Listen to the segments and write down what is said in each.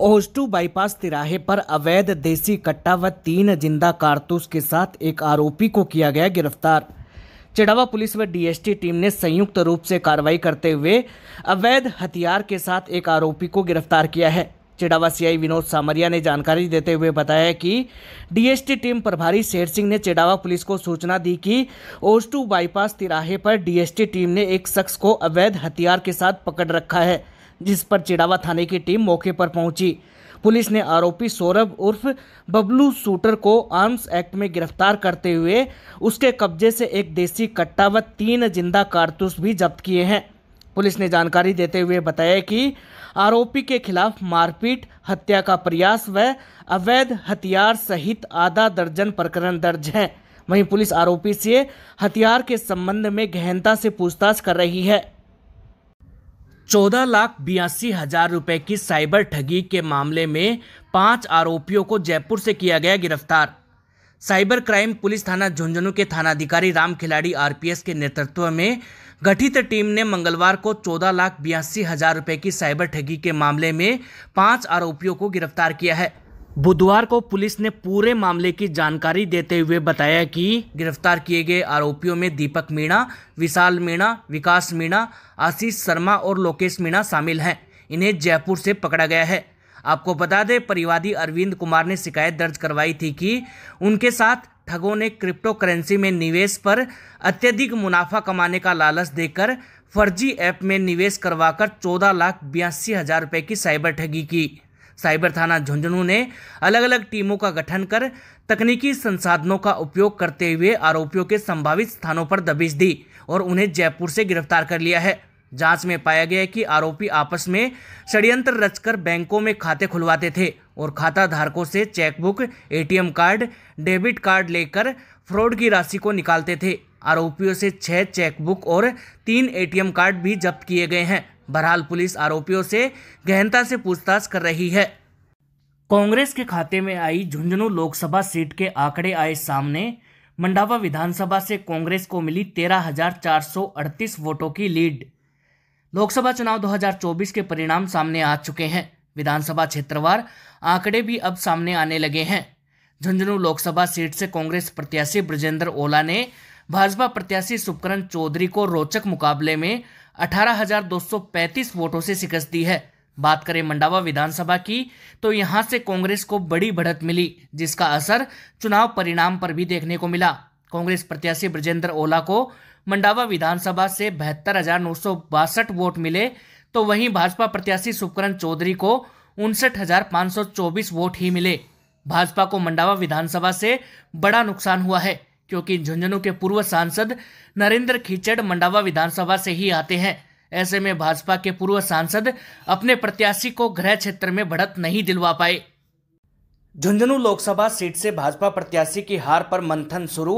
ओहस्टू bypass तिराहे पर अवैध देसी कट्टा व तीन जिंदा कारतूस के साथ एक आरोपी को किया गया गिरफ्तार चिड़ावा पुलिस व डीएसटी टीम ने संयुक्त रूप से कार्रवाई करते हुए अवैध हथियार के साथ एक आरोपी को गिरफ्तार किया है चिड़ावा सीआई विनोद सामरिया ने जानकारी देते हुए बताया कि डीएसटी टीम प्रभारी शेर सिंह ने चिड़ावा पुलिस को सूचना दी कि ओस्टू बाईपास तिराहे पर डीएसटी टीम ने एक शख्स को अवैध हथियार के साथ पकड़ रखा है जिस पर चिड़ावा थाने की टीम मौके पर पहुंची पुलिस ने आरोपी सौरभ उर्फ बबलू शूटर को आर्म्स एक्ट में गिरफ्तार करते हुए उसके कब्जे से एक देसी कट्टा व तीन जिंदा कारतूस भी जब्त किए हैं पुलिस ने जानकारी देते हुए बताया कि आरोपी के खिलाफ मारपीट हत्या का प्रयास व अवैध हथियार सहित आधा दर्जन प्रकरण दर्ज हैं वहीं पुलिस आरोपी से हथियार के संबंध में गहनता से पूछताछ कर रही है चौदह लाख बयासी हजार रुपए की साइबर ठगी के मामले में पांच आरोपियों को जयपुर से किया गया गिरफ्तार साइबर क्राइम पुलिस थाना झुंझुनू के थानाधिकारी राम खिलाड़ी आरपीएस के नेतृत्व में गठित टीम ने मंगलवार को चौदह लाख बयासी हजार रुपए की साइबर ठगी के मामले में पांच आरोपियों को गिरफ्तार किया है बुधवार को पुलिस ने पूरे मामले की जानकारी देते हुए बताया कि गिरफ्तार किए गए आरोपियों में दीपक मीणा विशाल मीणा विकास मीणा आशीष शर्मा और लोकेश मीणा शामिल हैं इन्हें जयपुर से पकड़ा गया है आपको बता दें परिवादी अरविंद कुमार ने शिकायत दर्ज करवाई थी कि उनके साथ ठगों ने क्रिप्टो करेंसी में निवेश पर अत्यधिक मुनाफा कमाने का लालच देकर फर्जी ऐप में निवेश करवाकर चौदह लाख बयासी हज़ार रुपये की साइबर ठगी की साइबर थाना झुंझुनू ने अलग अलग टीमों का गठन कर तकनीकी संसाधनों का उपयोग करते हुए आरोपियों के संभावित स्थानों पर दबिश दी और उन्हें जयपुर से गिरफ्तार कर लिया है जांच में पाया गया कि आरोपी आपस में षड्यंत्र रचकर बैंकों में खाते खुलवाते थे और खाता धारकों से chequebook ATM card debit card लेकर फ्रॉड की राशि को निकालते थे आरोपियों से छह चेकबुक और तीन एटीएम कार्ड भी जब्त किए गए हैं बहरहाल पुलिस आरोपियों से गहनता से पूछताछ कर रही है कांग्रेस के खाते में आई झुंझुनू लोकसभा सीट के आंकड़े आए सामने मंडावा विधानसभा से कांग्रेस को मिली तेरह वोटों की लीड लोकसभा चुनाव 2024 के परिणाम सामने आ चुके हैं विधानसभा क्षेत्रवार आंकड़े भी अब सामने आने लगे हैं झुंझुनू लोकसभा सीट से कांग्रेस प्रत्याशी ब्रजेंद्र ओला ने भाजपा प्रत्याशी सुपकरण चौधरी को रोचक मुकाबले में 18,235 वोटों से शिकस्त दी है बात करें मंडावा विधानसभा की तो यहां से कांग्रेस को बड़ी बढ़त मिली जिसका असर चुनाव परिणाम पर भी देखने को मिला कांग्रेस प्रत्याशी ब्रजेंद्र ओला को मंडावा विधानसभा से बहत्तर वोट मिले तो वहीं भाजपा प्रत्याशी सुपकरण चौधरी को उनसठ वोट ही मिले भाजपा को मंडावा विधानसभा से बड़ा नुकसान हुआ है क्योंकि झुंझुनू के पूर्व सांसद नरेंद्र खीचड़ मंडावा विधानसभा से ही आते हैं ऐसे में भाजपा के पूर्व सांसद अपने प्रत्याशी को गृह क्षेत्र में बढ़त नहीं दिलवा पाए झुंझुनू लोकसभा सीट से भाजपा प्रत्याशी की हार पर मंथन शुरू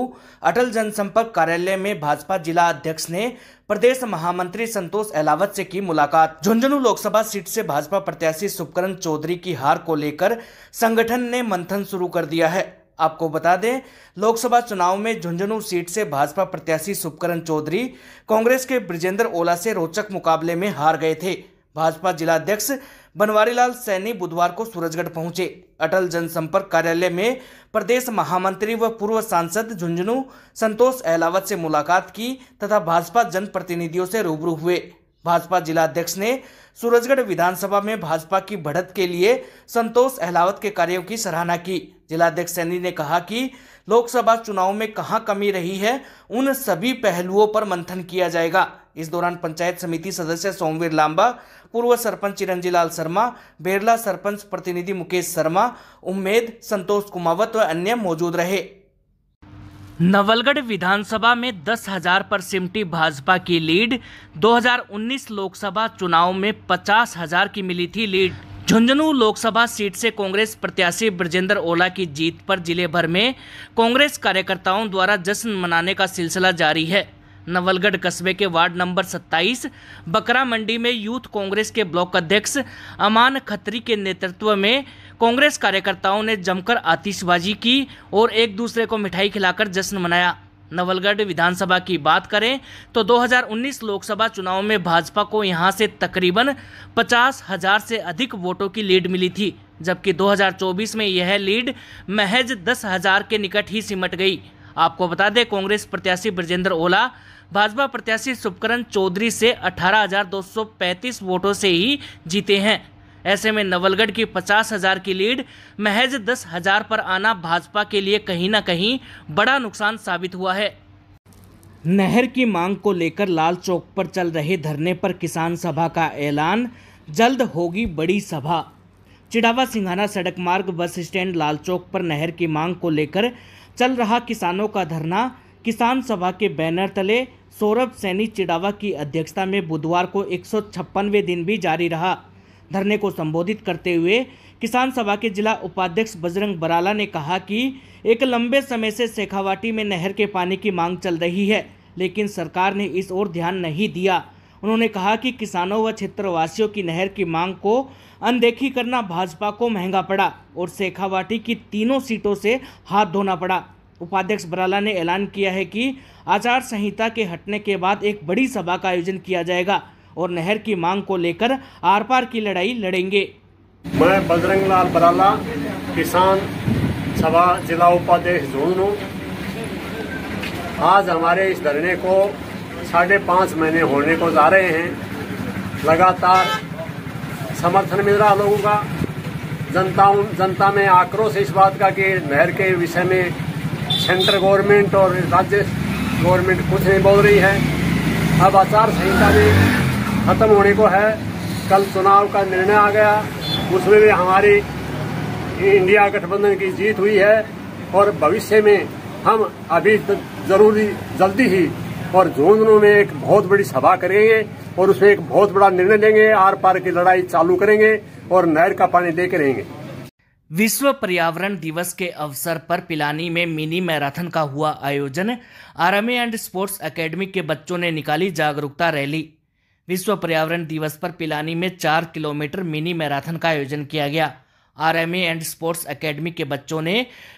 अटल जनसंपर्क कार्यालय में भाजपा जिला अध्यक्ष ने प्रदेश महामंत्री संतोष अहलावत से की मुलाकात झुंझुनू लोकसभा सीट से भाजपा प्रत्याशी सुपकरण चौधरी की हार को लेकर संगठन ने मंथन शुरू कर दिया है आपको बता दें लोकसभा चुनाव में झुंझुनू सीट से भाजपा प्रत्याशी सुपकरण चौधरी कांग्रेस के ब्रजेंद्र ओला से रोचक मुकाबले में हार गए थे भाजपा जिलाध्यक्ष बनवारीलाल सैनी बुधवार को सूरजगढ़ पहुंचे अटल जनसंपर्क कार्यालय में प्रदेश महामंत्री व पूर्व सांसद झुंझुनू संतोष अहलावत से मुलाकात की तथा भाजपा जनप्रतिनिधियों से रूबरू हुए भाजपा जिलाध्यक्ष ने सूरजगढ़ विधानसभा में भाजपा की बढ़त के लिए संतोष अहलावत के कार्यों की सराहना की जिलाध्यक्ष सैनी ने कहा कि लोकसभा चुनाव में कहां कमी रही है उन सभी पहलुओं पर मंथन किया जाएगा इस दौरान पंचायत समिति सदस्य सोमवीर लांबा पूर्व सरपंच चिरंजी लाल शर्मा बेरला सरपंच प्रतिनिधि मुकेश शर्मा उम्मेद संतोष कुमावत व अन्य मौजूद रहे नवलगढ़ विधानसभा में दस हजार पर सिमटी भाजपा की लीड 2019 लोकसभा चुनाव में पचास हजार की मिली थी लीड झुंझुनू लोकसभा सीट से कांग्रेस प्रत्याशी ब्रजेंद्र ओला की जीत पर जिले भर में कांग्रेस कार्यकर्ताओं द्वारा जश्न मनाने का सिलसिला जारी है नवलगढ़ कस्बे के वार्ड नंबर 27 बकरा मंडी में यूथ कांग्रेस के ब्लॉक अध्यक्ष अमान खत्री के नेतृत्व में कांग्रेस कार्यकर्ताओं ने जमकर आतिशबाजी की और एक दूसरे को मिठाई खिलाकर जश्न मनाया नवलगढ़ विधानसभा की बात करें तो 2019 लोकसभा चुनाव में भाजपा को यहां से तकरीबन पचास हजार से अधिक वोटों की लीड मिली थी जबकि 2024 में यह लीड महज दस हजार के निकट ही सिमट गई आपको बता दें कांग्रेस प्रत्याशी ब्रजेंद्र ओला भाजपा प्रत्याशी सुपकरण चौधरी से 18,235 वोटों से ही जीते हैं ऐसे में नवलगढ़ की पचास हजार की लीड महज दस हजार पर आना भाजपा के लिए कहीं ना कहीं बड़ा नुकसान साबित हुआ है नहर की मांग को लेकर लाल चौक पर चल रहे धरने पर किसान सभा का ऐलान जल्द होगी बड़ी सभा चिड़ावा सिंघाना सड़क मार्ग बस स्टैंड लाल चौक पर नहर की मांग को लेकर चल रहा किसानों का धरना किसान सभा के बैनर तले सौरभ सैनी चिड़ावा की अध्यक्षता में बुधवार को एक दिन भी जारी रहा धरने को संबोधित करते हुए किसान सभा के जिला उपाध्यक्ष बजरंग बराला ने कहा कि एक लंबे समय से शेखावाटी में नहर के पानी की मांग चल रही है लेकिन सरकार ने इस ओर ध्यान नहीं दिया उन्होंने कहा कि किसानों व क्षेत्रवासियों की नहर की मांग को अनदेखी करना भाजपा को महंगा पड़ा और शेखावाटी की तीनों सीटों से हाथ धोना पड़ा उपाध्यक्ष बराला ने ऐलान किया है कि आचार संहिता के हटने के बाद एक बड़ी सभा का आयोजन किया जाएगा और नहर की मांग को लेकर आर पार की लड़ाई लड़ेंगे मैं बजरंग लाल बराला किसान सभा जिला उपाध्यक्ष जोन हूँ आज हमारे इस धरने को साढ़े पाँच महीने होने को जा रहे हैं लगातार समर्थन मिल रहा लोगों का जनता जनता में आक्रोश इस बात का कि नहर के विषय में सेंट्रल गवर्नमेंट और राज्य गवर्नमेंट कुछ नहीं बोल रही है अब आचार संहिता में खत्म होने को है कल चुनाव का निर्णय आ गया उसमें भी हमारी इंडिया गठबंधन की जीत हुई है और भविष्य में हम अभी जरूरी जल्दी ही और झुंझुनू में एक बहुत बड़ी सभा करेंगे और उसमें एक बहुत बड़ा निर्णय लेंगे आर पार की लड़ाई चालू करेंगे और नहर का पानी लेके रहेंगे विश्व पर्यावरण दिवस के अवसर पर पिलानी में मिनी मैराथन का हुआ आयोजन आर्मी एंड स्पोर्ट्स एकेडमी के बच्चों ने निकाली जागरूकता रैली विश्व पर्यावरण दिवस पर पिलानी में चार किलोमीटर मिनी मैराथन का आयोजन किया गया आर एंड स्पोर्ट्स एकेडमी के बच्चों ने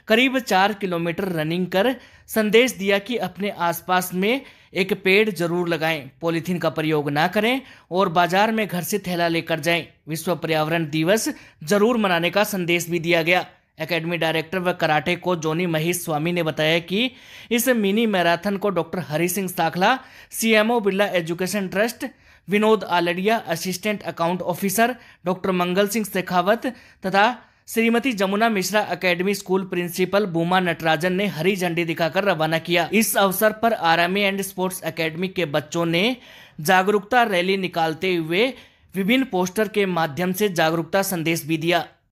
करीब चार किलोमीटर रनिंग कर संदेश दिया कि अपने आसपास में एक पेड़ जरूर लगाएं पॉलीथीन का प्रयोग ना करें और बाजार में घर से थैला लेकर जाएं विश्व पर्यावरण दिवस जरूर मनाने का संदेश भी दिया गया एकेडमी डायरेक्टर व कराटे को जोनी महेश स्वामी ने बताया कि इस मिनी मैराथन को doctor Hari Singh Sakhla CMO Birla education trust Vinod Aladiya assistant account officer doctor Mangal Singh Shekhawat तथा Shrimati Jamuna Mishra academy school principal Booma Natarajan ने हरी झंडी दिखाकर रवाना किया इस अवसर पर आर्मी एंड स्पोर्ट्स एकेडमी के बच्चों ने जागरूकता रैली निकालते हुए विभिन्न पोस्टर के माध्यम से जागरूकता संदेश भी दिया